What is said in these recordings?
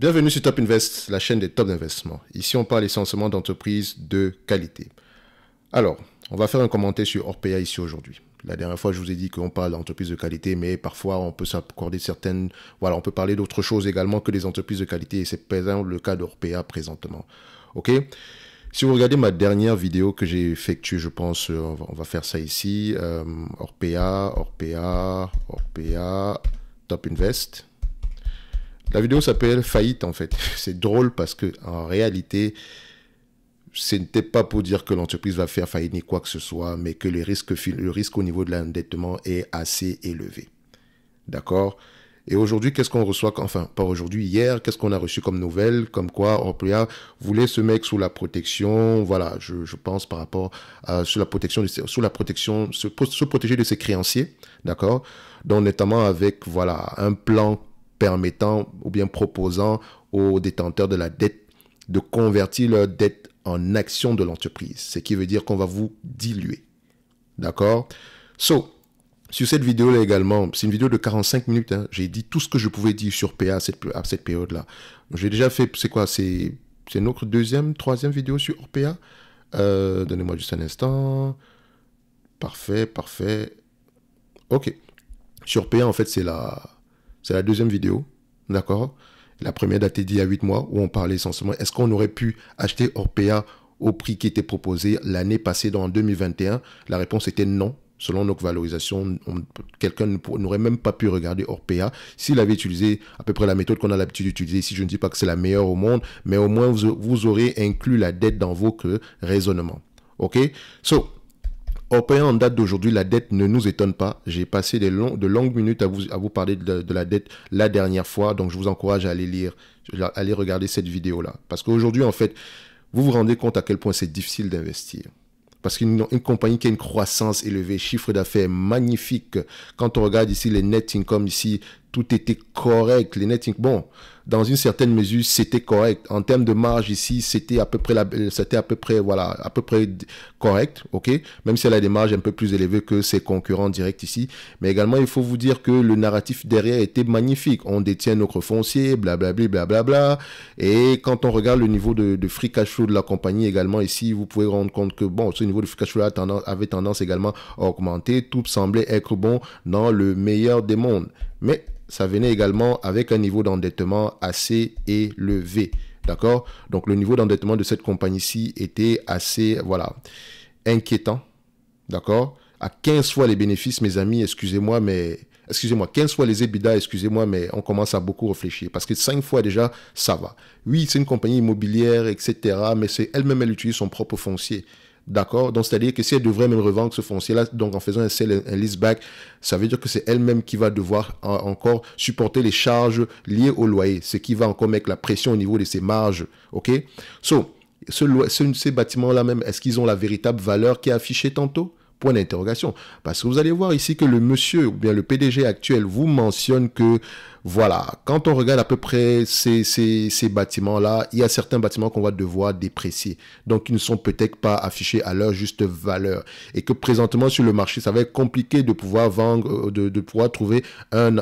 Bienvenue sur Top Invest, la chaîne des top d'investissement. Ici, on parle essentiellement d'entreprises de qualité. Alors, on va faire un commentaire sur Orpea ici aujourd'hui. La dernière fois, je vous ai dit qu'on parle d'entreprises de qualité, mais parfois on peut s'accorder certaines. Voilà, on peut parler d'autres choses également que des entreprises de qualité, et c'est par le cas d'Orpea présentement. Ok Si vous regardez ma dernière vidéo que j'ai effectuée, je pense, euh, on va, faire ça ici euh, Orpea, Orpea, Orpea, Top Invest. La vidéo s'appelle Faillite en fait. C'est drôle parce que en réalité, ce n'était pas pour dire que l'entreprise va faire faillite ni quoi que ce soit, mais que le risque, le risque au niveau de l'endettement est assez élevé. D'accord Et aujourd'hui, qu'est-ce qu'on reçoit Enfin, pas aujourd'hui, hier, qu'est-ce qu'on a reçu comme nouvelle Comme quoi, Orpea voulait ce mec sous la protection, voilà, je, pense par rapport à sous la protection, de, sous la protection se, se protéger de ses créanciers, d'accord Donc, notamment avec, voilà, un plan permettant ou bien proposant aux détenteurs de la dette de convertir leur dette en action de l'entreprise, ce qui veut dire qu'on va vous diluer. D'accord So, sur cette vidéo là également, c'est une vidéo de 45 minutes. Hein. J'ai dit tout ce que je pouvais dire sur PA à cette, cette période là. J'ai déjà fait, c'est quoi C'est notre deuxième, troisième vidéo sur PA. Euh, donnez-moi juste un instant. Parfait, parfait. Ok. Sur PA en fait c'est la c'est la deuxième vidéo, d'accord La première date d'il y a 8 mois où on parlait essentiellement, est-ce qu'on aurait pu acheter Orpea au prix qui était proposé l'année passée, dans 2021 La réponse était non. Selon nos valorisations, quelqu'un n'aurait même pas pu regarder Orpea s'il avait utilisé à peu près la méthode qu'on a l'habitude d'utiliser ici. Je ne dis pas que c'est la meilleure au monde, mais au moins vous, aurez inclus la dette dans vos raisonnements. OK So, Européen en date d'aujourd'hui, la dette ne nous étonne pas. J'ai passé de longues minutes à vous, parler de, de, la dette la dernière fois, donc je vous encourage à aller lire, à aller regarder cette vidéo-là. Parce qu'aujourd'hui, en fait, vous vous rendez compte à quel point c'est difficile d'investir. Parce qu'une compagnie qui a une croissance élevée, chiffre d'affaires magnifique, quand on regarde ici les net income, ici tout était correct. Les nettings, bon, dans une certaine mesure, c'était correct. En termes de marge ici, c'était à peu près, euh, c'était à peu près, voilà, à peu près correct, ok. Même si elle a des marges un peu plus élevées que ses concurrents directs ici. Mais également, il faut vous dire que le narratif derrière était magnifique. On détient notre foncier, blablabla, blablabla. Et quand on regarde le niveau de, free cash flow de la compagnie également ici, vous pouvez rendre compte que bon, ce niveau de free cash flow avait tendance également à augmenter. Tout semblait être bon dans le meilleur des mondes. Mais ça venait également avec un niveau d'endettement assez élevé. D'accord Donc le niveau d'endettement de cette compagnie-ci était assez, voilà, inquiétant. D'accord À 15 fois les bénéfices, mes amis, excusez-moi, mais... Excusez-moi, 15 fois les EBITDA, excusez-moi, mais on commence à beaucoup réfléchir. Parce que 5 fois déjà, ça va. Oui, c'est une compagnie immobilière, etc. Mais c'est elle-même, elle utilise son propre foncier. D'accord Donc, c'est-à-dire que si elle devrait même revendre ce foncier-là, donc en faisant un sell, un leaseback, ça veut dire que c'est elle-même qui va devoir encore supporter les charges liées au loyer, ce qui va encore mettre la pression au niveau de ses marges. OK So, ces bâtiments-là même, est-ce qu'ils ont la véritable valeur qui est affichée tantôt Point d'interrogation. Parce que vous allez voir ici que le monsieur ou bien le PDG actuel vous mentionne que, voilà, quand on regarde à peu près ces, bâtiments-là, il y a certains bâtiments qu'on va devoir déprécier. Donc, ils ne sont peut-être pas affichés à leur juste valeur. Et que présentement, sur le marché, ça va être compliqué de pouvoir vendre, euh, de, pouvoir trouver un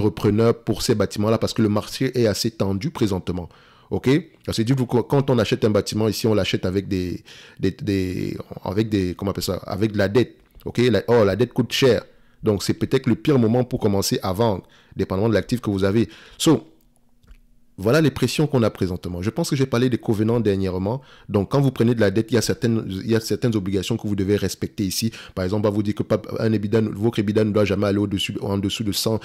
repreneur pour ces bâtiments-là parce que le marché est assez tendu présentement. OK C'est du quand on achète un bâtiment ici, on l'achète avec des, avec des comment on appelle ça avec de la dette. OK la, oh la dette coûte cher. Donc c'est peut-être le pire moment pour commencer à vendre dépendamment de l'actif que vous avez. So voilà les pressions qu'on a présentement. Je pense que j'ai parlé des covenants dernièrement. Donc, quand vous prenez de la dette, il y a certaines, obligations que vous devez respecter ici. Par exemple, on va vous dire que un votre EBITDA ne doit jamais aller au-dessus, en dessous de 100,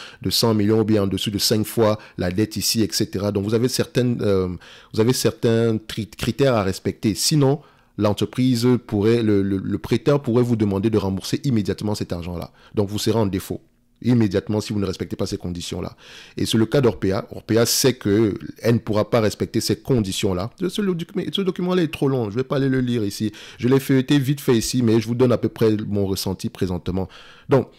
millions ou bien en dessous de 5 fois la dette ici, etc. Donc, vous avez certaines, euh, vous avez certains critères à respecter. Sinon, l'entreprise pourrait, le prêteur pourrait vous demander de rembourser immédiatement cet argent-là. Donc, vous serez en défaut immédiatement si vous ne respectez pas ces conditions-là. Et c'est le cas d'Orpea. Orpea sait qu'elle ne pourra pas respecter ces conditions-là. Ce, document-là est trop long, je ne vais pas aller le lire ici. Je l'ai fait vite fait ici, mais je vous donne à peu près mon ressenti présentement. Donc,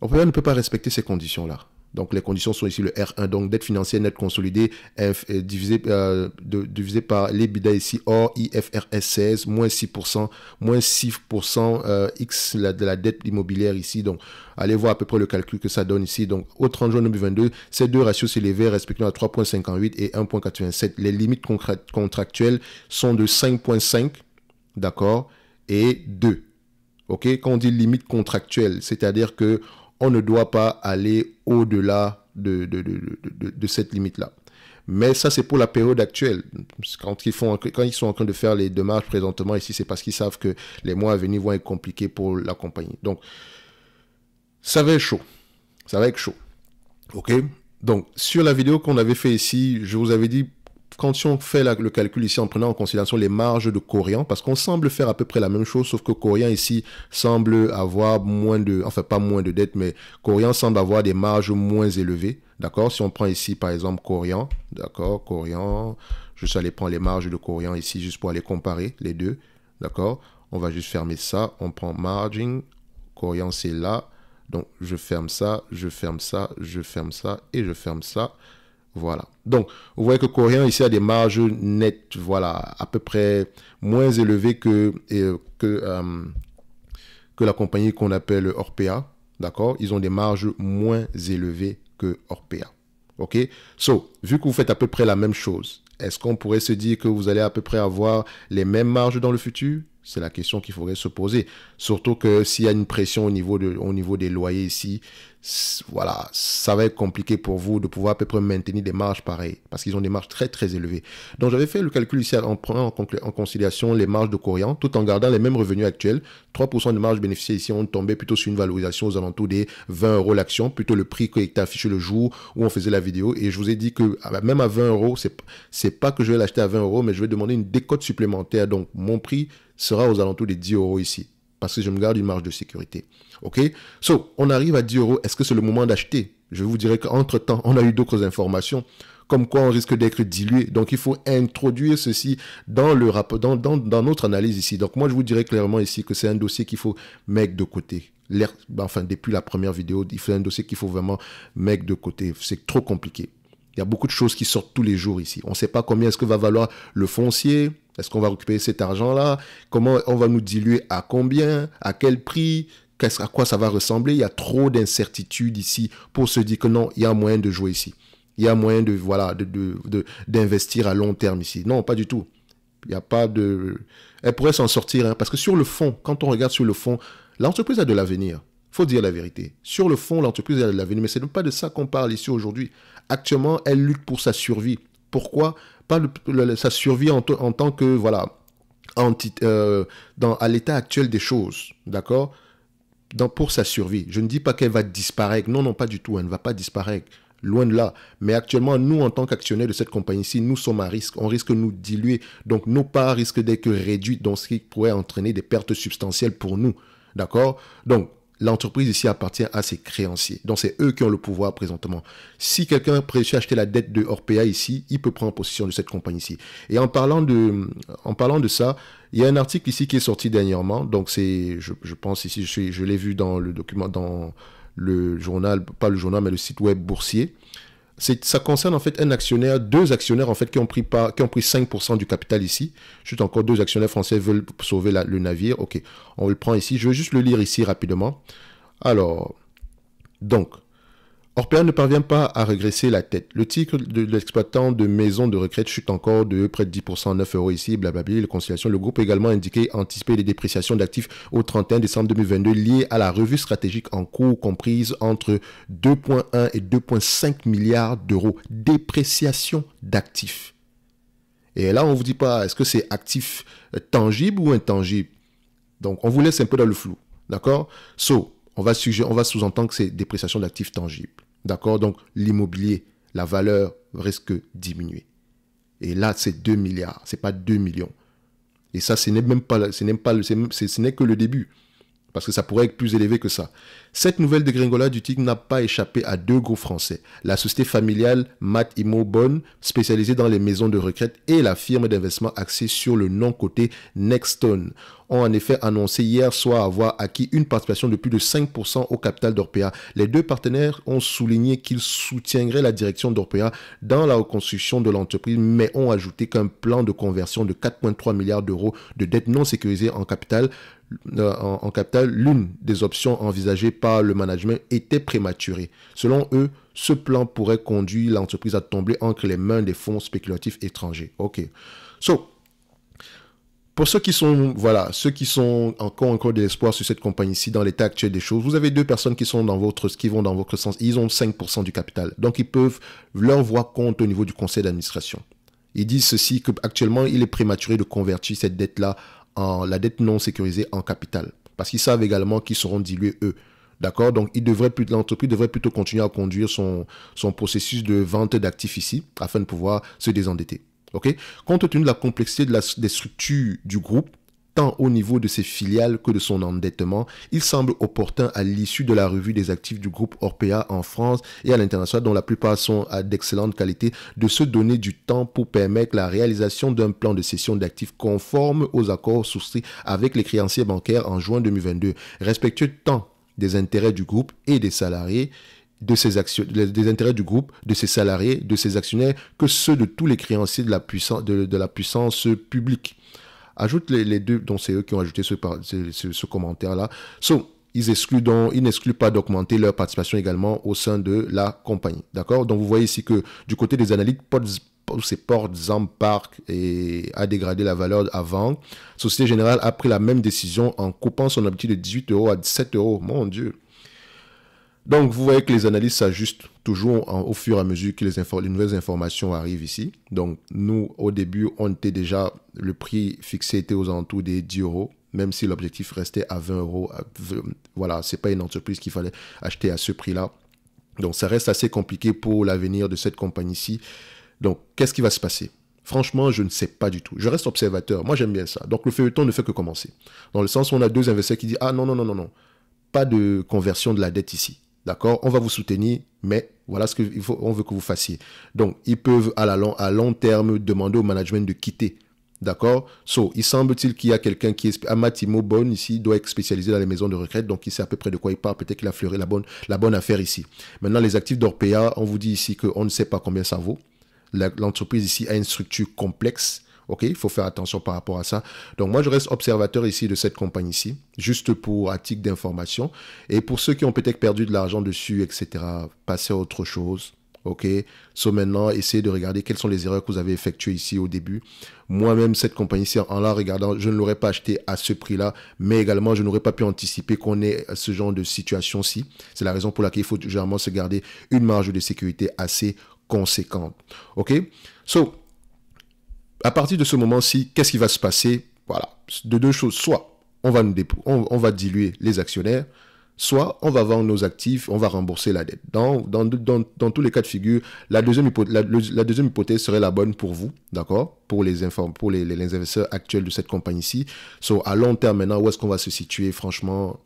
Orpea ne peut pas respecter ces conditions-là. Donc les conditions sont ici le R1, donc dette financière nette consolidée F, euh, divisé, par euh, de, divisé par l'EBITDA ici, or IFRS 16, moins 6%, moins 6% euh, X de la dette immobilière ici. Donc allez voir à peu près le calcul que ça donne ici. Donc au 30 juin 2022, ces deux ratios s'élevaient respectivement à 3,58 et 1,87. Les limites contractuelles sont de 5,5, d'accord, et 2. OK Quand on dit limite contractuelle, c'est-à-dire que on ne doit pas aller au-delà de, de, cette limite-là. Mais ça, c'est pour la période actuelle. Quand ils, font, quand ils sont en train de faire les démarches présentement ici, c'est parce qu'ils savent que les mois à venir vont être compliqués pour la compagnie. Donc, ça va être chaud. Ça va être chaud. OK Donc, sur la vidéo qu'on avait fait ici, je vous avais dit quand on fait le calcul ici en prenant en considération les marges de Corian, parce qu'on semble faire à peu près la même chose, sauf que Corian ici semble avoir moins de, enfin pas moins de dettes, mais Corian semble avoir des marges moins élevées. D'accord Si on prend ici par exemple Corian, d'accord Corian, je suis allé prendre les marges de Corian ici juste pour aller comparer les deux. D'accord On va juste fermer ça. On prend margin. Corian c'est là. Donc je ferme ça, je ferme ça, je ferme ça et je ferme ça. Voilà. Donc, vous voyez que Coréen, ici a des marges nettes, voilà, à peu près moins élevées que, euh, que, euh, que la compagnie qu'on appelle Orpea. D'accord Ils ont des marges moins élevées que Orpea. OK So, vu que vous faites à peu près la même chose, est-ce qu'on pourrait se dire que vous allez à peu près avoir les mêmes marges dans le futur c'est la question qu'il faudrait se poser. Surtout que s'il y a une pression au niveau, de, niveau des loyers ici, voilà, ça va être compliqué pour vous de pouvoir à peu près maintenir des marges pareilles, parce qu'ils ont des marges très très élevées. Donc j'avais fait le calcul ici en prenant en, considération les marges de Corian, tout en gardant les mêmes revenus actuels. 3% de marge bénéficiaire ici, on tombé plutôt sur une valorisation aux alentours des 20 euros l'action, plutôt le prix qui était affiché le jour où on faisait la vidéo. Et je vous ai dit que ah bah, même à 20 euros, c'est pas que je vais l'acheter à 20 euros, mais je vais demander une décote supplémentaire. Donc mon prix sera aux alentours des 10 euros ici. Parce que je me garde une marge de sécurité. OK So, on arrive à 10 euros. Est-ce que c'est le moment d'acheter Je vous dirais qu'entre-temps, on a eu d'autres informations comme quoi on risque d'être dilué. Donc il faut introduire ceci dans, le dans, dans, notre analyse ici. Donc moi je vous dirais clairement ici que c'est un dossier qu'il faut mettre de côté. Enfin, depuis la première vidéo, il faut un dossier qu'il faut vraiment mettre de côté. C'est trop compliqué. Il y a beaucoup de choses qui sortent tous les jours ici. On ne sait pas combien est-ce que va valoir le foncier. Est-ce qu'on va récupérer cet argent-là Comment on va nous diluer À combien À quel prix à quoi ça va ressembler Il y a trop d'incertitudes ici pour se dire que non, il y a moyen de jouer ici. Il y a moyen de voilà d'investir à long terme ici. Non, pas du tout. Il n'y a pas de... Elle pourrait s'en sortir, hein, parce que sur le fond, quand on regarde sur le fond, l'entreprise a de l'avenir. faut dire la vérité. Sur le fond, l'entreprise a de l'avenir, mais ce n'est pas de ça qu'on parle ici aujourd'hui. Actuellement, elle lutte pour sa survie. Pourquoi pas sa survie en, tant que, voilà, euh, dans, à l'état actuel des choses, d'accord dans, Pour sa survie. Je ne dis pas qu'elle va disparaître. Non, non, pas du tout. Elle ne va pas disparaître. Loin de là. Mais actuellement, nous, en tant qu'actionnaires de cette compagnie-ci, nous sommes à risque. On risque de nous diluer. Donc, nos parts risquent d'être réduites, donc ce qui pourrait entraîner des pertes substantielles pour nous. D'accord Donc, l'entreprise ici appartient à ses créanciers. Donc, c'est eux qui ont le pouvoir présentement. Si quelqu'un préfère acheter la dette de Orpea ici, il peut prendre possession de cette compagnie ici. Et en parlant de, en parlant de ça, il y a un article ici qui est sorti dernièrement. Donc, c'est, je, pense ici, je l'ai vu dans le document, dans le journal, pas le journal, mais le site web boursier ça concerne en fait un actionnaire, deux actionnaires en fait qui ont pris, pas, qui ont pris 5% du capital ici. Juste encore deux actionnaires français veulent sauver le navire. Ok, on le prend ici. Je vais juste le lire ici rapidement. Alors, donc, Orpea ne parvient pas à regresser la tête. Le titre de l'exploitant de maison de recrète chute encore de près de 10%, 9 euros ici, blablabla, les conciliations. Le groupe a également indiqué anticiper les dépréciations d'actifs au 31 décembre 2022 liées à la revue stratégique en cours comprise entre 2,1 et 2,5 milliards d'euros. Dépréciation d'actifs. Et là, on ne vous dit pas, est-ce que c'est actif euh, tangible ou intangible Donc, on vous laisse un peu dans le flou. D'accord So, on va, on va sous-entendre que c'est dépréciation d'actifs tangibles. D'accord Donc l'immobilier, la valeur risque diminuer. Et là, c'est 2 milliards, c'est pas 2 millions. Et ça, ce n'est même pas, ce n'est pas, ce n'est que le début parce que ça pourrait être plus élevé que ça. Cette nouvelle dégringolade du TIC n'a pas échappé à deux gros Français, la société familiale Mat Imo Bonne, spécialisée dans les maisons de retraite, et la firme d'investissement axée sur le non-côté Nextone, ont en effet annoncé hier soir avoir acquis une participation de plus de 5% au capital d'Orpea. Les deux partenaires ont souligné qu'ils soutiendraient la direction d'Orpea dans la reconstruction de l'entreprise, mais ont ajouté qu'un plan de conversion de 4,3 milliards d'euros de dettes non sécurisées en capital euh, en, capital, l'une des options envisagées par le management était prématurée. Selon eux, ce plan pourrait conduire l'entreprise à tomber entre les mains des fonds spéculatifs étrangers. OK. So, pour ceux qui sont, voilà, ceux qui sont encore, encore de l'espoir sur cette compagnie-ci dans l'état actuel des choses, vous avez deux personnes qui sont dans votre, qui vont dans votre sens. Ils ont 5% du capital. Donc, ils peuvent leur voir compte au niveau du conseil d'administration. Ils disent ceci, qu'actuellement, il est prématuré de convertir cette dette-là la dette non sécurisée en capital. Parce qu'ils savent également qu'ils seront dilués eux. D'accord Donc, l'entreprise devrait plutôt continuer à conduire son, son processus de vente d'actifs ici afin de pouvoir se désendetter. OK Compte tenu de la complexité de la, des structures du groupe, tant au niveau de ses filiales que de son endettement, il semble opportun à l'issue de la revue des actifs du groupe Orpea en France et à l'international, dont la plupart sont d'excellente qualité, de se donner du temps pour permettre la réalisation d'un plan de cession d'actifs conforme aux accords souscrits avec les créanciers bancaires en juin 2022, respectueux tant des intérêts du groupe et des salariés de ses des intérêts du groupe, de ses salariés, de ses actionnaires, que ceux de tous les créanciers de la puissance publique. Ajoute les, deux, donc c'est eux qui ont ajouté ce, ce, commentaire-là. So, ils excluent ils n'excluent pas d'augmenter leur participation également au sein de la compagnie. D'accord Donc vous voyez ici que du côté des analystes, ses portes en et a dégradé la valeur avant. Société Générale a pris la même décision en coupant son objectif de 18 euros à 17 euros. Mon Dieu. Donc, vous voyez que les analyses s'ajustent toujours au fur et à mesure que les, nouvelles informations arrivent ici. Donc, nous, au début, on était déjà, le prix fixé était aux alentours des 10 euros, même si l'objectif restait à 20 euros. Voilà, c'est pas une entreprise qu'il fallait acheter à ce prix-là. Donc, ça reste assez compliqué pour l'avenir de cette compagnie-ci. Donc, qu'est-ce qui va se passer Franchement, je ne sais pas du tout. Je reste observateur. Moi, j'aime bien ça. Donc, le feuilleton ne fait que commencer. Dans le sens où on a deux investisseurs qui disent Ah non, non, non, non, non. Pas de conversion de la dette ici. D'accord On va vous soutenir, mais voilà ce qu'on veut que vous fassiez. Donc, ils peuvent à, long, à long terme demander au management de quitter. D'accord So, il semble-t-il qu'il y a quelqu'un qui est... Amatimo Bonne, ici, doit être spécialisé dans les maisons de retraite, donc il sait à peu près de quoi il parle. Peut-être qu'il a fleuré la bonne, la bonne affaire ici. Maintenant, les actifs d'Orpea, on vous dit ici qu'on ne sait pas combien ça vaut. L'entreprise ici a une structure complexe Ok, il faut faire attention par rapport à ça. Donc moi, je reste observateur ici de cette compagnie ici, juste pour un d'information. Et pour ceux qui ont peut-être perdu de l'argent dessus, etc., passez à autre chose. Ok, so maintenant, essayez de regarder quelles sont les erreurs que vous avez effectuées ici au début. Moi-même, cette compagnie, en la regardant, je ne l'aurais pas acheté à ce prix-là, mais également, je n'aurais pas pu anticiper qu'on ait ce genre de situation-ci. C'est la raison pour laquelle il faut généralement se garder une marge de sécurité assez conséquente. Ok, so à partir de ce moment-ci, qu'est-ce qui va se passer Voilà, de deux choses. Soit on va, va diluer les actionnaires, soit on va vendre nos actifs, on va rembourser la dette. Dans, tous les cas de figure, la deuxième, hypothèse serait la bonne pour vous, d'accord Pour, les, pour investisseurs actuels de cette compagnie-ci. So, à long terme maintenant, où est-ce qu'on va se situer Franchement,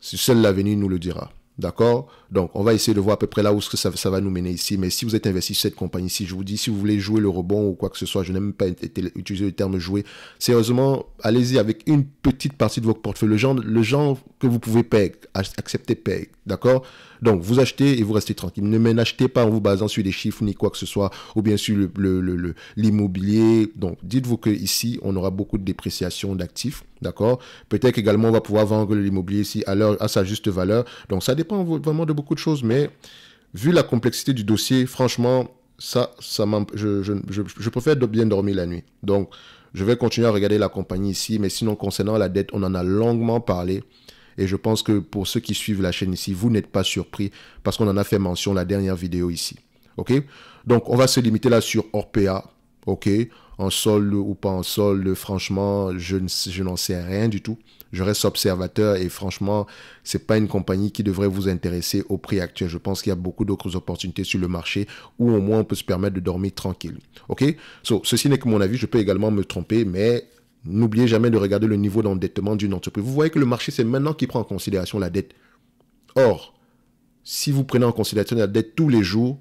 seul l'avenir nous le dira. D'accord Donc, on va essayer de voir à peu près là où ça, va nous mener ici. Mais si vous êtes investi sur cette compagnie, ici je vous dis, si vous voulez jouer le rebond ou quoi que ce soit, je n'aime même pas utiliser le terme jouer. Sérieusement, allez-y avec une petite partie de votre portefeuille. Le genre, le genre que vous pouvez payer, accepter payer. D'accord Donc, vous achetez et vous restez tranquille. Ne n'achetez pas en vous basant sur des chiffres ni quoi que ce soit, ou bien sur l'immobilier. Le, Donc, dites-vous que ici on aura beaucoup de dépréciation d'actifs. D'accord Peut-être également, on va pouvoir vendre l'immobilier ici à, à sa juste valeur. Donc, ça dépend vraiment de beaucoup de choses, mais vu la complexité du dossier, franchement, ça, ça je, je, je, je, préfère bien dormir la nuit. Donc, je vais continuer à regarder la compagnie ici, mais sinon, concernant la dette, on en a longuement parlé. Et je pense que pour ceux qui suivent la chaîne ici, vous n'êtes pas surpris parce qu'on en a fait mention la dernière vidéo ici. OK Donc, on va se limiter là sur Orpea. OK, en sol ou pas en sol, franchement, je, n'en sais rien du tout. Je reste observateur et franchement, ce n'est pas une compagnie qui devrait vous intéresser au prix actuel. Je pense qu'il y a beaucoup d'autres opportunités sur le marché où au moins on peut se permettre de dormir tranquille. OK so, Ceci n'est que mon avis, je peux également me tromper, mais n'oubliez jamais de regarder le niveau d'endettement d'une entreprise. Vous voyez que le marché, c'est maintenant qui prend en considération la dette. Or, si vous prenez en considération la dette tous les jours,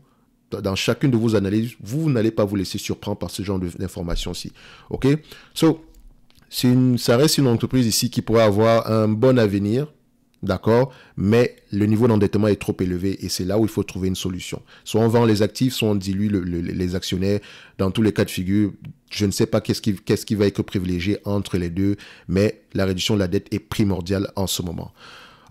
dans chacune de vos analyses, vous n'allez pas vous laisser surprendre par ce genre d'informations-ci. OK So, ça reste une entreprise ici qui pourrait avoir un bon avenir, d'accord Mais le niveau d'endettement est trop élevé et c'est là où il faut trouver une solution. Soit on vend les actifs, soit on dilue les actionnaires. Dans tous les cas de figure, je ne sais pas qu'est-ce qui va être privilégié entre les deux, mais la réduction de la dette est primordiale en ce moment.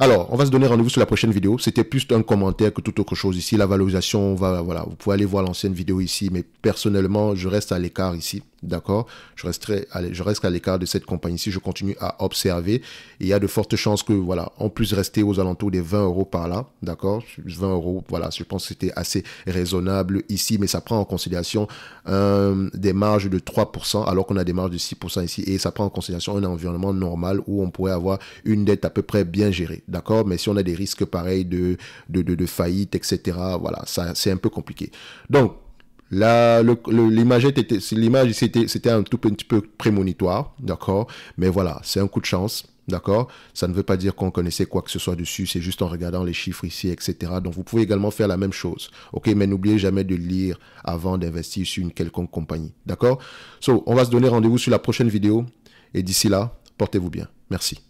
Alors, on va se donner rendez-vous sur la prochaine vidéo. C'était plus un commentaire que tout autre chose ici. La valorisation, va, voilà, vous pouvez aller voir l'ancienne vidéo ici, mais personnellement, je reste à l'écart ici. D'accord Je resterai je reste à l'écart de cette compagnie si je continue à observer. il y a de fortes chances que, voilà, on puisse rester aux alentours des 20 euros par là. D'accord 20 euros, voilà, je pense que c'était assez raisonnable ici, mais ça prend en considération des marges de 3%, alors qu'on a des marges de 6% ici. Et ça prend en considération un environnement normal où on pourrait avoir une dette à peu près bien gérée. D'accord Mais si on a des risques pareils de, de, de faillite, etc., voilà, ça, c'est un peu compliqué. Donc, L'image était, l'image c'était, c'était un tout petit peu prémonitoire, d'accord. Mais voilà, c'est un coup de chance, d'accord. Ça ne veut pas dire qu'on connaissait quoi que ce soit dessus. C'est juste en regardant les chiffres ici, etc. Donc vous pouvez également faire la même chose, ok. Mais n'oubliez jamais de lire avant d'investir sur une quelconque compagnie, d'accord. So, on va se donner rendez-vous sur la prochaine vidéo. Et d'ici là, portez-vous bien. Merci.